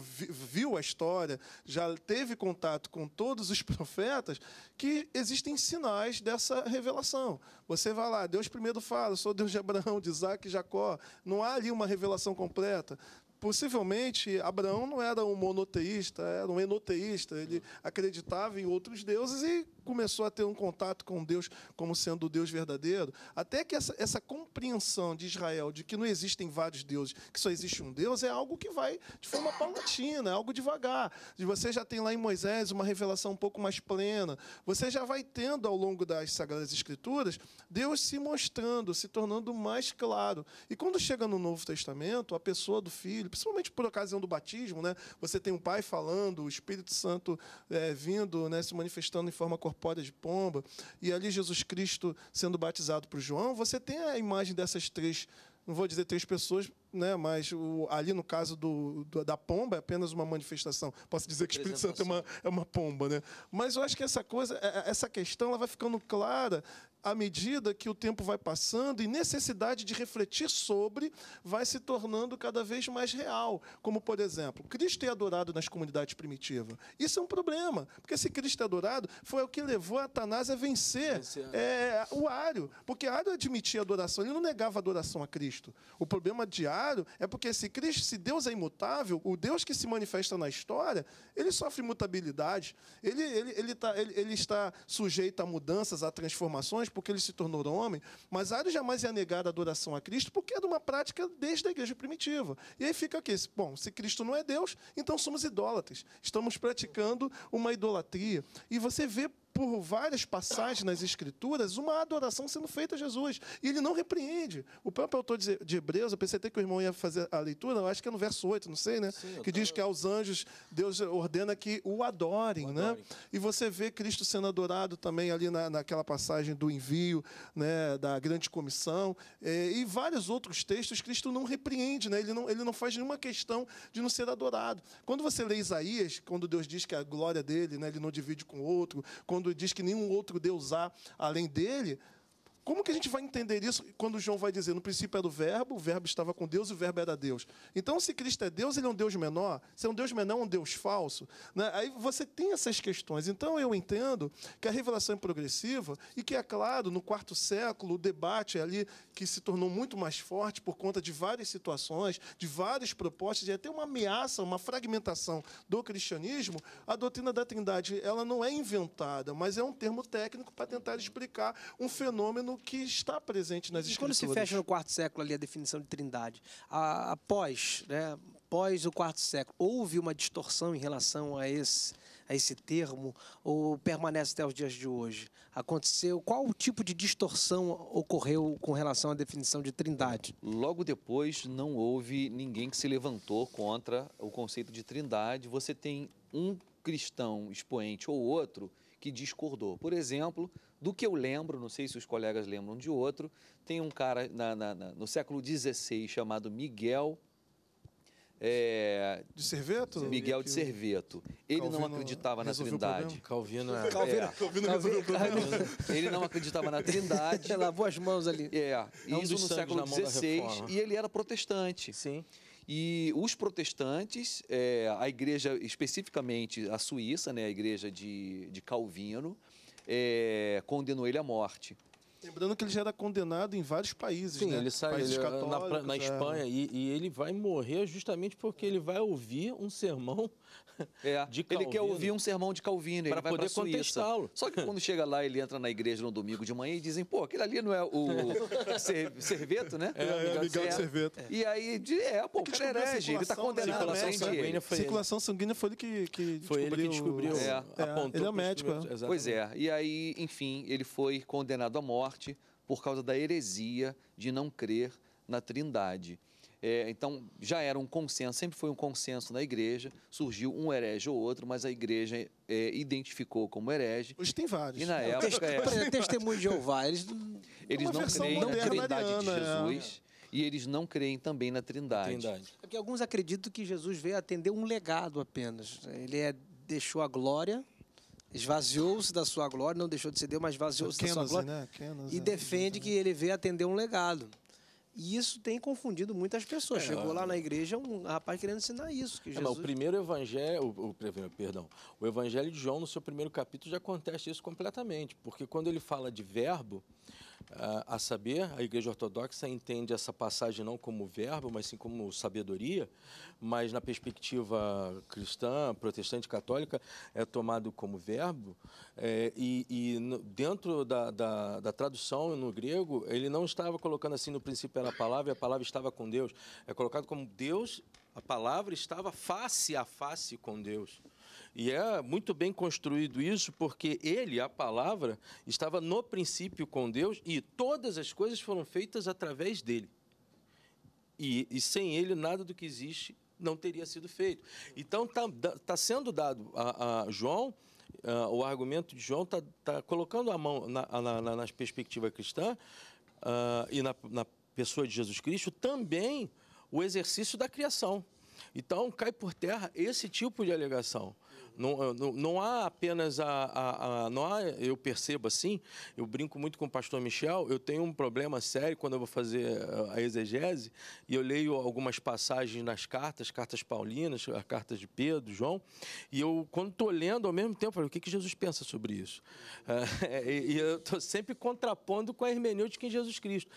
viu a história, já teve contato com todos os profetas, que existem sinais dessa revelação. Você vai lá, Deus primeiro fala, sou Deus de Abraão, de Isaac e Jacó. Não há ali uma revelação completa possivelmente Abraão não era um monoteísta, era um enoteísta, ele acreditava em outros deuses e começou a ter um contato com Deus como sendo o Deus verdadeiro, até que essa, essa compreensão de Israel de que não existem vários deuses, que só existe um Deus, é algo que vai de forma paulatina, é algo devagar. você já tem lá em Moisés uma revelação um pouco mais plena, você já vai tendo ao longo das Sagradas Escrituras Deus se mostrando, se tornando mais claro. E quando chega no Novo Testamento, a pessoa do filho, principalmente por ocasião do batismo, né, você tem o um Pai falando, o Espírito Santo é, vindo, né, se manifestando em forma corporal corpórea de pomba, e ali Jesus Cristo sendo batizado por João, você tem a imagem dessas três, não vou dizer três pessoas, né, mas o, ali no caso do, do, da pomba é apenas uma manifestação. Posso dizer que o Espírito Santo é uma, é uma pomba, né? Mas eu acho que essa coisa, é, é, essa questão, ela vai ficando clara à medida que o tempo vai passando e necessidade de refletir sobre vai se tornando cada vez mais real. Como, por exemplo, Cristo é adorado nas comunidades primitivas. Isso é um problema, porque se Cristo é adorado, foi o que levou Atanás a vencer, né? É, o Ário. Porque Ário admitia adoração, ele não negava adoração a Cristo. O problema de Ário é porque se Cristo, se Deus é imutável, o Deus que se manifesta na história, ele sofre mutabilidade, ele, ele, ele, tá, ele, ele está sujeito a mudanças, a transformações, porque ele se tornou homem, mas Ario jamais ia é negar a adoração a Cristo, porque é de uma prática desde a igreja primitiva. E aí fica aqui, bom, se Cristo não é Deus, então somos idólatras. Estamos praticando uma idolatria. E você vê por várias passagens nas Escrituras, uma adoração sendo feita a Jesus. E ele não repreende. O próprio autor de Hebreus, eu pensei até que o irmão ia fazer a leitura, eu acho que é no verso 8, não sei, né? Sim, que diz que aos anjos Deus ordena que o adorem, o né? adorem, né? E você vê Cristo sendo adorado também ali na, naquela passagem do envio, né? da grande comissão, é, e vários outros textos, Cristo não repreende, né? ele, não, ele não faz nenhuma questão de não ser adorado. Quando você lê Isaías, quando Deus diz que a glória dele, né? ele não divide com outro, quando mundo e diz que nenhum outro Deus há além dele, como que a gente vai entender isso quando João vai dizer, no princípio era é o verbo, o verbo estava com Deus e o verbo era Deus? Então, se Cristo é Deus, ele é um Deus menor? Se é um Deus menor, é um Deus falso? Né? Aí você tem essas questões. Então, eu entendo que a revelação é progressiva e que, é claro, no quarto século, o debate ali que se tornou muito mais forte por conta de várias situações, de várias propostas, e até uma ameaça, uma fragmentação do cristianismo, a doutrina da trindade ela não é inventada, mas é um termo técnico para tentar explicar um fenômeno que está presente nas e Escrituras. quando se fecha no quarto século ali a definição de trindade, após, né, após o quarto século, houve uma distorção em relação a esse, a esse termo ou permanece até os dias de hoje? Aconteceu? Qual o tipo de distorção ocorreu com relação à definição de trindade? Logo depois, não houve ninguém que se levantou contra o conceito de trindade. Você tem um cristão expoente ou outro que discordou. Por exemplo, do que eu lembro, não sei se os colegas lembram de outro, tem um cara na, na, na, no século XVI chamado Miguel. É, de Cerveto? Miguel de Cerveto. Ele Calvino não acreditava na Trindade. Calvino é. Calvino, é. Calvino, Calvino, Calvino Ele não acreditava na Trindade. Ele lavou as mãos ali. É, é um isso no século XVI. E ele era protestante. Sim. E os protestantes, é, a igreja, especificamente a Suíça, né, a igreja de, de Calvino, é, condenou ele à morte. Lembrando que ele já era condenado em vários países, Sim, né? ele sai ele, na, na é. Espanha e, e, ele vai morrer justamente porque ele vai ouvir um sermão é, de Calvino. Ele quer ouvir um sermão de Calvino para poder contestá-lo. Só que quando chega lá ele entra na igreja no domingo de manhã e dizem, pô, aquele ali não é o Cerveto, né? É, é, é Miguel Cerveto. E aí, de, é, pô, é o cara é era herege, ele está condenado. Circulação sanguínea foi circulação sanguínea foi ele que, que foi ele que descobriu. É, é, ele é o médico. Pois é. E aí, enfim, ele foi condenado à morte morte por causa da heresia de não crer na Trindade. É, então, já era um consenso, sempre foi um consenso na igreja, surgiu um herege ou outro, mas a igreja é, identificou como herege. Hoje tem vários. E na é, época. É, testemunho de Jeová, eles, eles não creem na Trindade de é. Jesus. E eles não creem também na Trindade. Trindade. É porque alguns acreditam que Jesus veio atender um legado apenas. Ele é, deixou a glória esvaziou-se da sua glória, não deixou de ser Deus, mas esvaziou-se da sua glória. Né? e é, defende é. que né? ele veio atender um legado. E isso tem confundido muitas pessoas. É, Chegou lá é. na igreja um rapaz querendo ensinar isso. Que é, Jesus... não, o primeiro evangelho, o, o, perdão, o evangelho de João, no seu primeiro capítulo, já acontece isso completamente. Porque quando ele fala de verbo, a saber, a Igreja Ortodoxa entende essa passagem não como verbo, mas sim como sabedoria, mas na perspectiva cristã, protestante, católica, é tomado como verbo, é, e, e, dentro da, da, da, tradução no grego, ele não estava colocando assim, no princípio era a palavra e a palavra estava com Deus, é colocado como Deus, a palavra estava face a face com Deus. E é muito bem construído isso, porque ele, a palavra, estava no princípio com Deus e todas as coisas foram feitas através dele. E, e sem ele, nada do que existe não teria sido feito. Então, está tá sendo dado a, a João, o argumento de João está tá colocando a mão na, na, na, perspectiva cristã ah, e na, na pessoa de Jesus Cristo também o exercício da criação. Então, cai por terra esse tipo de alegação. Não, ah, não, não há apenas a, a, a, Não há, eu percebo assim, eu brinco muito com o pastor Michel, eu tenho um problema sério quando eu vou fazer ah, a exegese e eu leio algumas passagens nas cartas, cartas paulinas, a cartas de Pedro, João, e eu, quando estou lendo, ao mesmo tempo, falo, o que, que Jesus pensa sobre isso? É, e, e, eu estou sempre contrapondo com a hermenêutica em Jesus Cristo.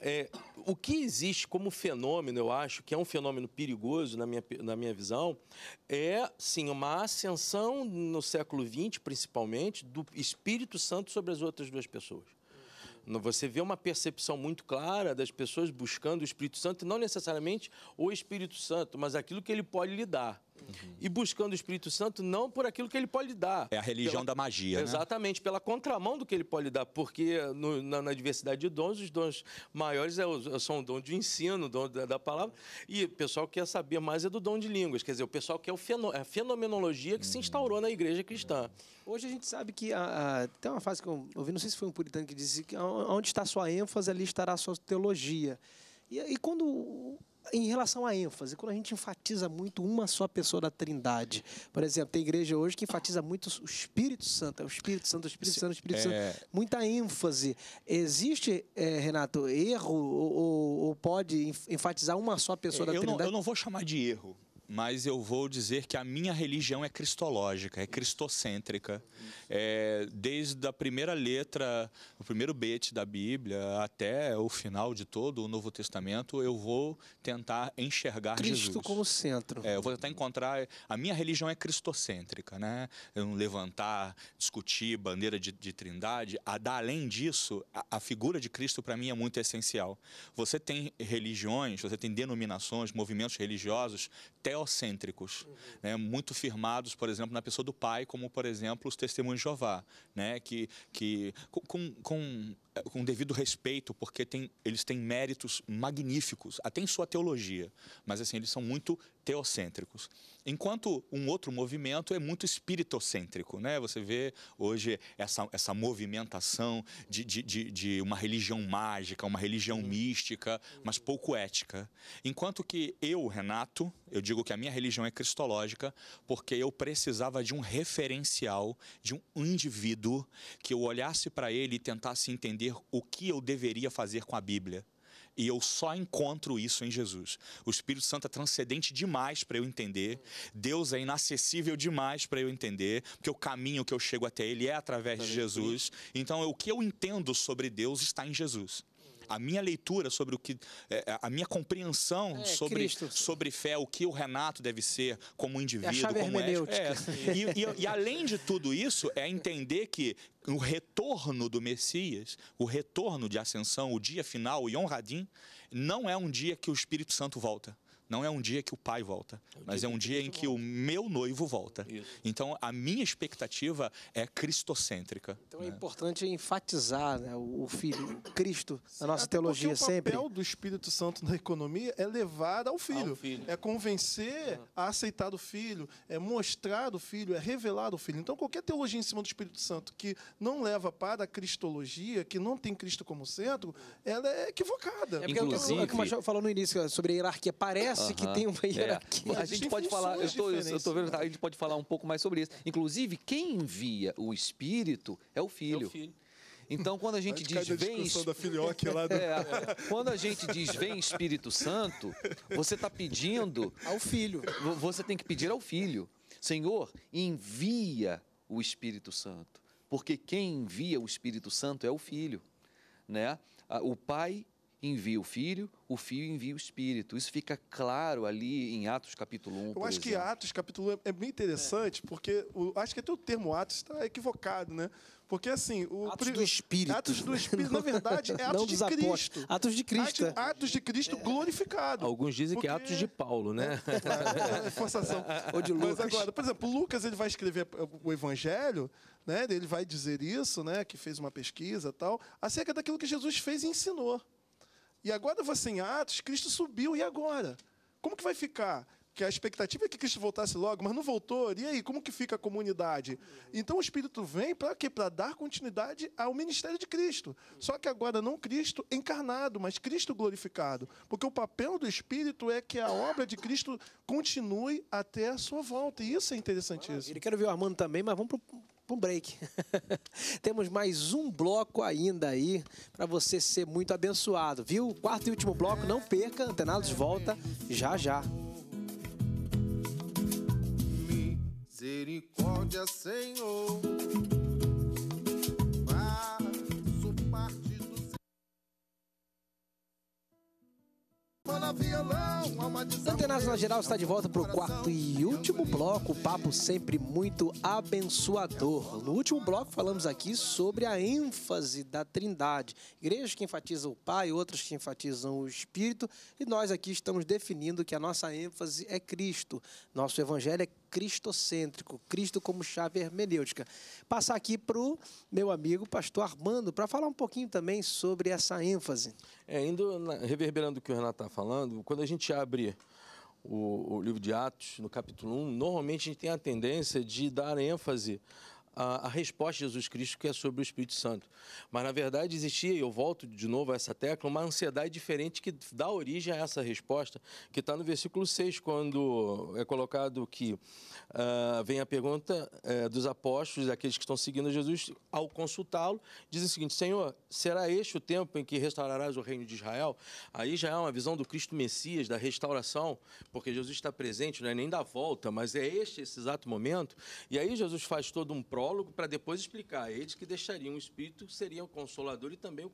É, o que existe como fenômeno, eu acho, que é um fenômeno perigoso na minha, na minha visão, é, sim, uma ascensão dimensão no século XX, principalmente, do Espírito Santo sobre as outras duas pessoas. Você vê uma percepção muito clara das pessoas buscando o Espírito Santo, não necessariamente o Espírito Santo, mas aquilo que ele pode lhe dar uhum. e buscando o Espírito Santo não por aquilo que ele pode dar. É a religião pela... da magia. Né? Exatamente, né? pela contramão do que ele pode dar, porque no, na, na, diversidade de dons, os dons maiores é, é são o dom de ensino, o dom da, da, palavra, e o pessoal quer saber mais é do dom de línguas, quer dizer, o pessoal quer o a fenomenologia que uhum. se instaurou na igreja cristã. Hoje a gente sabe que a, a... tem uma frase que eu ouvi, não sei se foi um puritano que disse que onde está sua ênfase, ali estará a sua teologia. E, e quando em relação à ênfase, quando a gente enfatiza muito uma só pessoa da Trindade, por exemplo, tem igreja hoje que enfatiza muito o Espírito Santo, é o Espírito Santo, o Espírito Santo, o Espírito é. Santo, muita ênfase. Existe, é, Renato, erro ou, ou, pode enfatizar uma só pessoa é, da eu Trindade? Não, eu não vou chamar de erro mas eu vou dizer que a minha religião é cristológica, é cristocêntrica. É, desde a primeira letra, o primeiro bete da Bíblia, até o final de todo o Novo Testamento, eu vou tentar enxergar Cristo Jesus. Cristo como centro. É, eu vou tentar encontrar. A minha religião é cristocêntrica, né? Eu não levantar, discutir bandeira de, de trindade. A, dar além disso, a, a figura de Cristo para mim é muito essencial. Você tem religiões, você tem denominações, movimentos religiosos, teológicos teocêntricos, uhum. né, muito firmados, por exemplo, na pessoa do pai, como, por exemplo, os testemunhos de Jeová, né, que, que com, com, com eh, devido respeito, porque tem, eles têm méritos magníficos, até em sua teologia, mas assim, eles são muito teocêntricos. Enquanto um outro movimento é muito espiritocêntrico, né? Você vê hoje essa, essa movimentação de, de, de, de uma religião mágica, uma religião mística, mas pouco ética. Enquanto que eu, Renato, eu digo que a minha religião é cristológica porque eu precisava de um referencial, de um indivíduo que eu olhasse para ele e tentasse entender o que eu deveria fazer com a Bíblia. E eu só encontro isso em Jesus. O Espírito Santo é transcendente demais para eu entender. Deus é inacessível demais para eu entender, porque o caminho que eu chego até Ele é através de Jesus. Então, o que eu entendo sobre Deus está em Jesus a minha leitura sobre o que. É, é, a minha compreensão é, sobre, sobre fé, o que o Renato deve ser como é indivíduo, como é. é. E, e, e além de tudo isso, é entender que o retorno do Messias, o retorno de ascensão, o dia final, o Yom Hadim, não é um dia que o Espírito Santo volta não é um dia que o pai volta, é o mas é um dia em que volta. o meu noivo volta. Isso. Então, a minha expectativa é cristocêntrica. Então, é né? é importante enfatizar né, o filho, Cristo, na nossa Até teologia sempre. O papel do Espírito Santo na economia é levar ao filho, ao filho. é convencer a aceitar o filho, é mostrar o filho, é revelar o filho. Então, qualquer teologia em cima do Espírito Santo que não leva para a cristologia, que não tem Cristo como centro, ela é equivocada. É porque Inclusive, é o que o falou no início né, sobre a hierarquia. Parece que tem uma é. hierarquia. É. A gente pode falar, eu tô, eu tô vendo, a gente pode falar um pouco mais sobre isso. Inclusive, quem envia o espírito é o filho. É o filho. Então, quando a gente diz vem. Da filhoque lá do... é, quando a gente diz vem Espírito Santo, você está pedindo. Ao filho. Você tem que pedir ao filho. Senhor, envia o Espírito Santo. Porque quem envia o Espírito Santo é o filho. Né? O pai envia o Filho, o Filho envia o Espírito. Isso fica claro ali em Atos capítulo 1. Eu acho exemplo. que Atos capítulo 1 é, é bem interessante, é. porque o, acho que até o termo Atos está equivocado, né? Porque assim, o Atos do Espírito. Atos do Espírito, na verdade, é Atos de Cristo. Atos de Cristo. Atos, Atos de Cristo é. glorificado. Alguns dizem porque... que é Atos de Paulo, né? É, é forçação. Ou de Lucas. Mas agora, por exemplo, Lucas ele vai escrever é, o Evangelho, né? Ele vai dizer isso, né? Que fez uma pesquisa tal, acerca daquilo que Jesus fez e ensinou. E agora você em Atos, Cristo subiu, e agora? Como que vai ficar? Que a expectativa é que Cristo voltasse logo, mas não voltou. E aí, como que fica a comunidade? Então o Espírito vem para quê? Para dar continuidade ao ministério de Cristo. Só que agora não Cristo encarnado, mas Cristo glorificado. Porque o papel do Espírito é que a obra de Cristo continue até a sua volta. E isso é interessantíssimo. ele quer ver o Armando também, mas vamos para para um break. Temos mais um bloco ainda aí para você ser muito abençoado, viu? Quarto e último bloco, não perca. Antenados volta já já. Misericórdia, Senhor Antenados na geral está de volta para o quarto e último bloco, o papo sempre muito abençoador. No último bloco falamos aqui sobre a ênfase da Trindade, igrejas que enfatizam o Pai, outras que enfatizam o Espírito, e nós aqui estamos definindo que a nossa ênfase é Cristo, nosso evangelho é cristocêntrico, Cristo como chave hermenêutica. Passar aqui para o meu amigo pastor Armando, para falar um pouquinho também sobre essa ênfase. É, indo, na, reverberando o que o Renato está falando, quando a gente abre o, o livro de Atos, no capítulo 1, normalmente a gente tem a tendência de dar ênfase a, a, resposta de Jesus Cristo, que é sobre o Espírito Santo. Mas, na verdade, existia, e eu volto de novo a essa tecla, uma ansiedade diferente que dá origem a essa resposta, que está no versículo 6, quando é colocado que uh, vem a pergunta uh, dos apóstolos, daqueles que estão seguindo Jesus, ao consultá-lo, diz o seguinte: Senhor, será este o tempo em que restaurarás o reino de Israel? Aí já é uma visão do Cristo Messias, da restauração, porque Jesus está presente, não é nem da volta, mas é este, esse exato momento. E aí Jesus faz todo um processo prólogo para depois explicar a eles que deixariam o Espírito, que seria o consolador e também o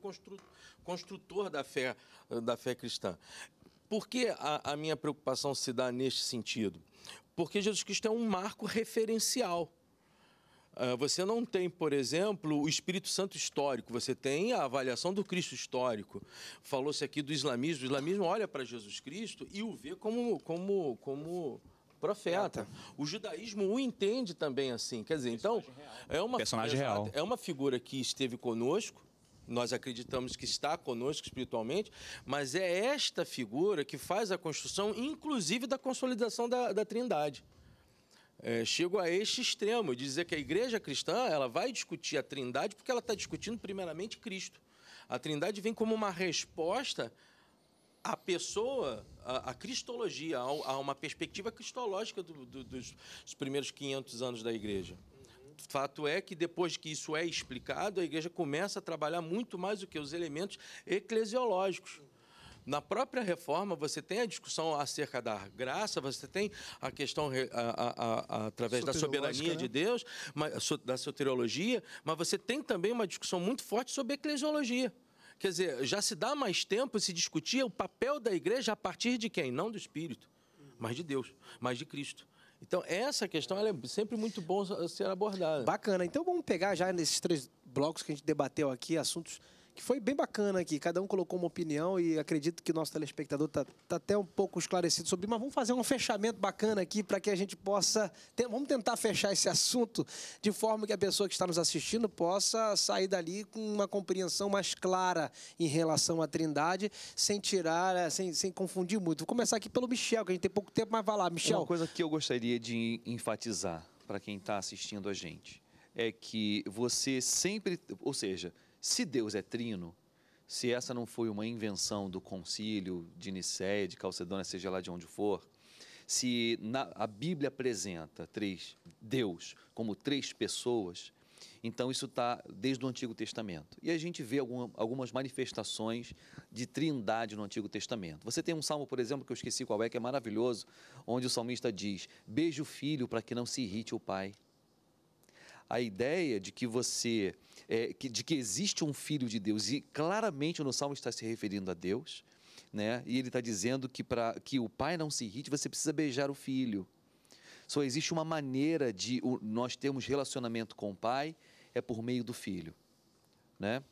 construtor da fé, da fé cristã. Por que a, a minha preocupação se dá neste sentido? Porque Jesus Cristo é um marco referencial. Ah, você não tem, por exemplo, o Espírito Santo histórico, você tem a avaliação do Cristo histórico. Falou-se aqui do islamismo. O islamismo olha para Jesus Cristo e o vê como, como, como Profeta. O judaísmo o entende também assim. Quer dizer, então, é uma personagem real. É uma figura que esteve conosco, nós acreditamos que está conosco espiritualmente, mas é esta figura que faz a construção, inclusive, da consolidação da, da Trindade. É, chego a este extremo, dizer que a igreja cristã ela vai discutir a Trindade porque ela está discutindo primeiramente Cristo. A Trindade vem como uma resposta a pessoa, a, a cristologia, há uma perspectiva cristológica do, do, dos, primeiros 500 anos da igreja fato é que depois que isso é explicado, a igreja começa a trabalhar muito mais do que os elementos eclesiológicos. Na própria reforma, você tem a discussão acerca da graça, você tem a questão a, a, a, através da soberania né? de Deus, mas, da soteriologia, mas você tem também uma discussão muito forte sobre eclesiologia. Quer dizer, já se dá mais tempo se discutir o papel da igreja a partir de quem? Não do Espírito, mas de Deus, mas de Cristo. Então, essa questão é sempre muito bom ser abordada. Bacana. Então, vamos pegar já nesses três blocos que a gente debateu aqui, assuntos que foi bem bacana aqui. Cada um colocou uma opinião e acredito que o nosso telespectador está tá até um pouco esclarecido sobre, mas vamos fazer um fechamento bacana aqui para que a gente possa. Ter, vamos tentar fechar esse assunto de forma que a pessoa que está nos assistindo possa sair dali com uma compreensão mais clara em relação à Trindade, sem tirar, é, sem, sem confundir muito. Vou começar aqui pelo Michel, que a gente tem pouco tempo, mas vai lá, Michel. Uma coisa que eu gostaria de enfatizar para quem está assistindo a gente é que você sempre, ou seja, se Deus é trino, se essa não foi uma invenção do concílio de Nicéia, de Calcedônia, seja lá de onde for, se na, a Bíblia apresenta três, Deus como três pessoas, então isso está desde o Antigo Testamento. E a gente vê alguma, algumas manifestações de trindade no Antigo Testamento. Você tem um salmo, por exemplo, que eu esqueci qual é, que é maravilhoso, onde o salmista diz: Beije o filho para que não se irrite o pai a ideia de que você, é, que, de que existe um filho de Deus e claramente no Salmo está se referindo a Deus, né? E ele está dizendo que para que o pai não se irrite, você precisa beijar o filho. Só existe uma maneira de o, nós termos relacionamento com o pai é por meio do filho, né?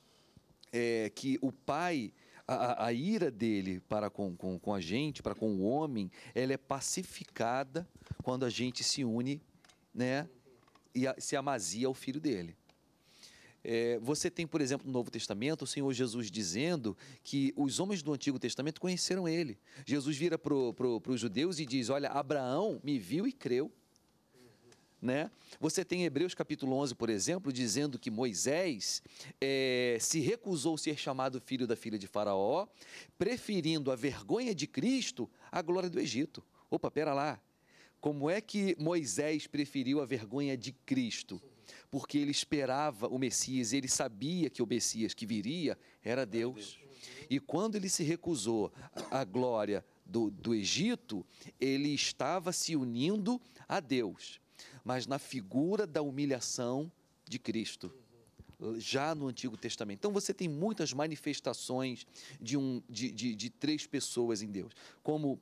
É, que o pai a, a, ira dele para com, com, com, a gente, para com o homem, ela é pacificada quando a gente se une, né? e a, se amazia o filho dele. É, você tem, por exemplo, no Novo Testamento, o Senhor Jesus dizendo que os homens do Antigo Testamento conheceram ele. Jesus vira para pro, os judeus e diz: Olha, Abraão me viu e creu. Né? Você tem Hebreus capítulo 11, por exemplo, dizendo que Moisés é, se recusou a ser chamado filho da filha de Faraó, preferindo a vergonha de Cristo à glória do Egito. Opa, pera lá, como é que Moisés preferiu a vergonha de Cristo? Porque ele esperava o Messias, ele sabia que o Messias que viria era Deus. E quando ele se recusou à glória do, do Egito, ele estava se unindo a Deus, mas na figura da humilhação de Cristo já no Antigo Testamento. Então você tem muitas manifestações de, um, de, de, de três pessoas em Deus, como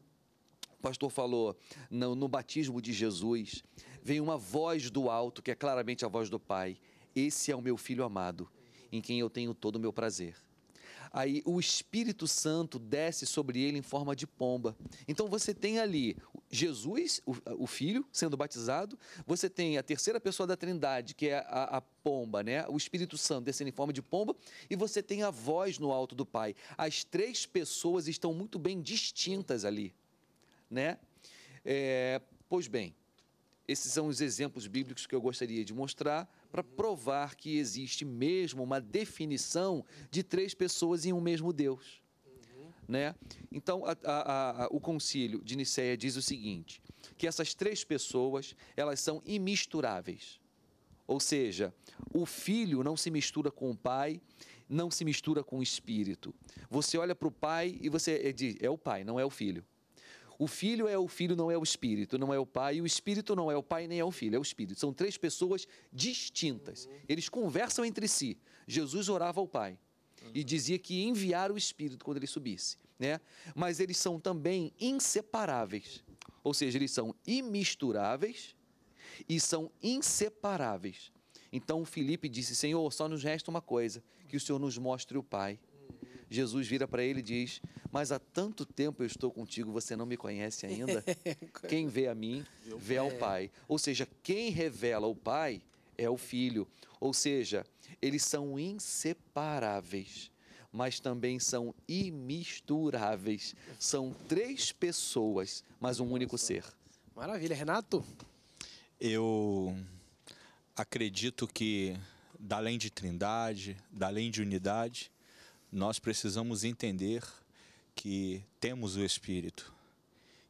pastor falou, no, no batismo de Jesus, vem uma voz do alto, que é claramente a voz do Pai: Esse é o meu filho amado, em quem eu tenho todo o meu prazer aí o Espírito Santo desce sobre ele em forma de pomba. Então você tem ali Jesus, o, o Filho, sendo batizado, você tem a terceira pessoa da Trindade, que é a, a, pomba, né? O Espírito Santo descendo em forma de pomba, e você tem a voz no alto do Pai. As três pessoas estão muito bem distintas ali né? É, pois bem, esses são os exemplos bíblicos que eu gostaria de mostrar para provar que existe mesmo uma definição de três pessoas em um mesmo Deus. Né? Então, a, a, a, o concílio de Nicéia diz o seguinte, que essas três pessoas, elas são imisturáveis. Ou seja, o filho não se mistura com o pai, não se mistura com o espírito. Você olha para o pai e você é diz, é o pai, não é o filho. O filho é o filho, não é o espírito, não é o pai, e o espírito não é o pai nem é o filho, é o espírito. São três pessoas distintas. Eles conversam entre si. Jesus orava ao Pai e dizia que ia enviar o espírito quando ele subisse, né? Mas eles são também inseparáveis. Ou seja, eles são imisturáveis e são inseparáveis. Então Felipe disse: Senhor, só nos resta uma coisa, que o Senhor nos mostre o Pai. Jesus vira para ele e diz: Mas há tanto tempo eu estou contigo, você não me conhece ainda? É, quem vê a mim, vê ao é. Pai. Ou seja, quem revela o Pai é o Filho. Ou seja, eles são inseparáveis, mas também são imisturáveis. São três pessoas, mas um único ser. Maravilha, Renato. Eu acredito que, da além de trindade, da além de unidade, nós precisamos entender que temos o Espírito,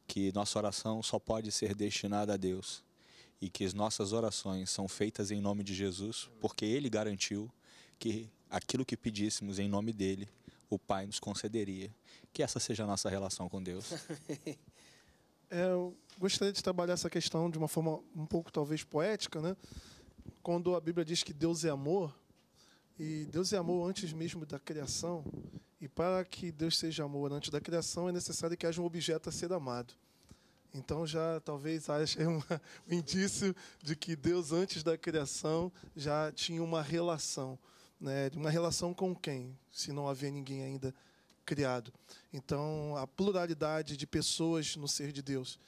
que nossa oração só pode ser destinada a Deus e que as nossas orações são feitas em nome de Jesus, porque Ele garantiu que aquilo que pedíssemos em nome dele, o Pai nos concederia. Que essa seja a nossa relação com Deus. É, eu gostaria de trabalhar essa questão de uma forma um pouco talvez poética, né? Quando a Bíblia diz que Deus é amor, e Deus é amor antes mesmo da criação. E para que Deus seja amor antes da criação, é necessário que haja um objeto a ser amado. Então já talvez haja um, um indício de que Deus antes da criação já tinha uma relação, né? Uma relação com quem? Se não havia ninguém ainda criado. Então a pluralidade de pessoas no ser de Deus,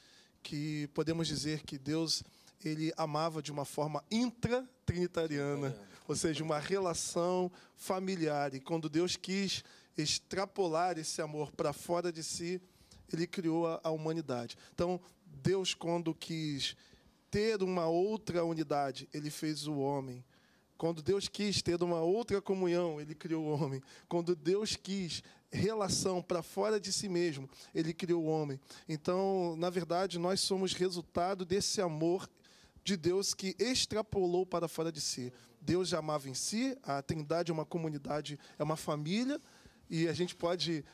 que podemos dizer que Deus ele amava de uma forma intra-trinitariana ou seja, uma relação familiar. E quando Deus quis extrapolar esse amor para fora de si, ele criou a, humanidade. Então, Deus, quando quis ter uma outra unidade, ele fez o homem. Quando Deus quis ter uma outra comunhão, ele criou o homem. Quando Deus quis relação para fora de si mesmo, ele criou o homem. Então, na verdade, nós somos resultado desse amor de Deus que extrapolou para fora de si. Deus já amava em si, a Trindade é uma comunidade, é uma família, e a gente pode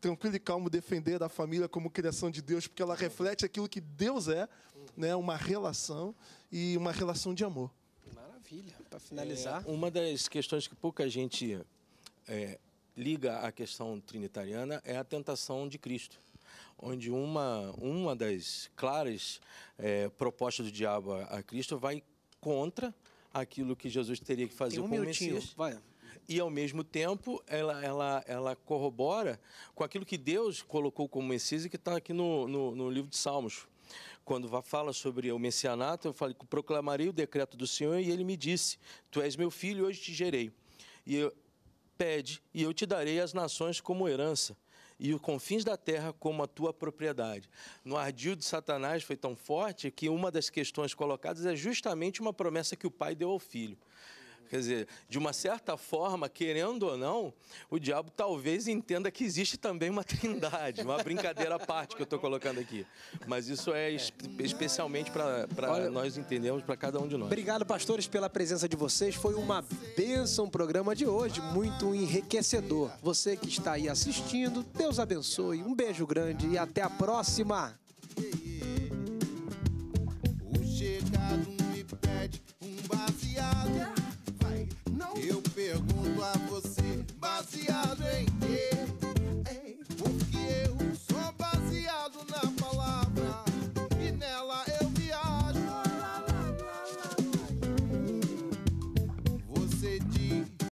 tranquilo e calmo defender a família como criação de Deus, porque ela reflete aquilo que Deus é, né, uma relação e uma relação de amor. Maravilha. Para finalizar, é, uma das questões que pouca gente é, liga à questão trinitariana é a tentação de Cristo onde uma, uma das claras é, propostas do diabo a Cristo vai contra aquilo que Jesus teria que fazer um como Messias. Vai. E ao mesmo tempo, ela, ela, ela corrobora com aquilo que Deus colocou como Messias e que está aqui no, no, no livro de Salmos quando fala sobre o messianato, eu falei, proclamarei o decreto do Senhor e ele me disse, tu és meu filho, hoje te gerei. E eu, pede, e eu te darei as nações como herança e os confins da terra como a tua propriedade. No ardil de Satanás foi tão forte que uma das questões colocadas é justamente uma promessa que o pai deu ao filho. Quer dizer, de uma certa forma, querendo ou não, o diabo talvez entenda que existe também uma trindade, uma brincadeira à parte que eu estou colocando aqui. Mas isso é, es especialmente para nós entendermos, para cada um de nós. Obrigado, pastores, pela presença de vocês. Foi uma bênção o programa de hoje, muito enriquecedor. Você que está aí assistindo, Deus abençoe. Um beijo grande e até a próxima.